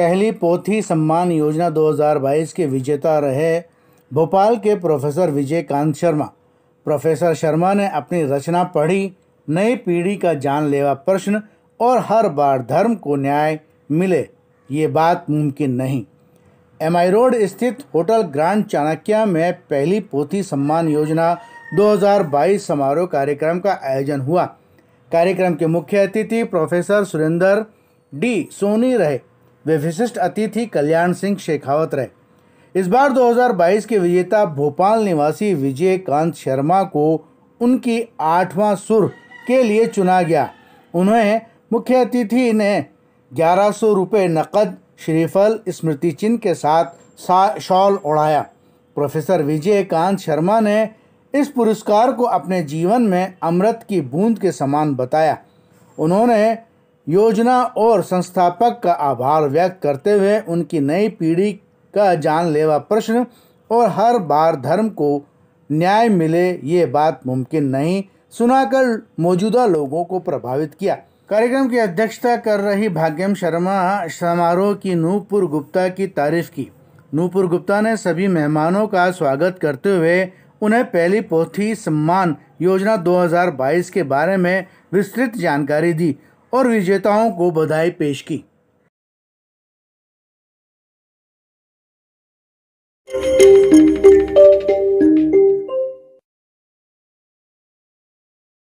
पहली पोथी सम्मान योजना 2022 के विजेता रहे भोपाल के प्रोफेसर विजय कांत शर्मा प्रोफेसर शर्मा ने अपनी रचना पढ़ी नई पीढ़ी का जानलेवा प्रश्न और हर बार धर्म को न्याय मिले ये बात मुमकिन नहीं एम आई रोड स्थित होटल ग्रांड चाणक्य में पहली पोथी सम्मान योजना 2022 समारोह कार्यक्रम का आयोजन हुआ कार्यक्रम के मुख्य अतिथि प्रोफेसर सुरेंद्र डी सोनी रहे वे विशिष्ट अतिथि कल्याण सिंह शेखावत रहे इस बार 2022 के विजेता भोपाल निवासी विजय कांत शर्मा को उनकी आठवां सुर के लिए चुना गया उन्हें मुख्य अतिथि ने ग्यारह सौ रुपये नकद श्रीफल स्मृति चिन्ह के साथ शॉल उड़ाया प्रोफेसर विजय कांत शर्मा ने इस पुरस्कार को अपने जीवन में अमृत की बूंद के समान बताया उन्होंने योजना और संस्थापक का आभार व्यक्त करते हुए उनकी नई पीढ़ी का जानलेवा प्रश्न और हर बार धर्म को न्याय मिले ये बात मुमकिन नहीं सुनाकर मौजूदा लोगों को प्रभावित किया कार्यक्रम की अध्यक्षता कर रही भाग्यम शर्मा समारोह की नूपुर गुप्ता की तारीफ की नूपुर गुप्ता ने सभी मेहमानों का स्वागत करते हुए उन्हें पहली पोथी सम्मान योजना 2022 के बारे में विस्तृत जानकारी दी और विजेताओं को बधाई पेश की thank you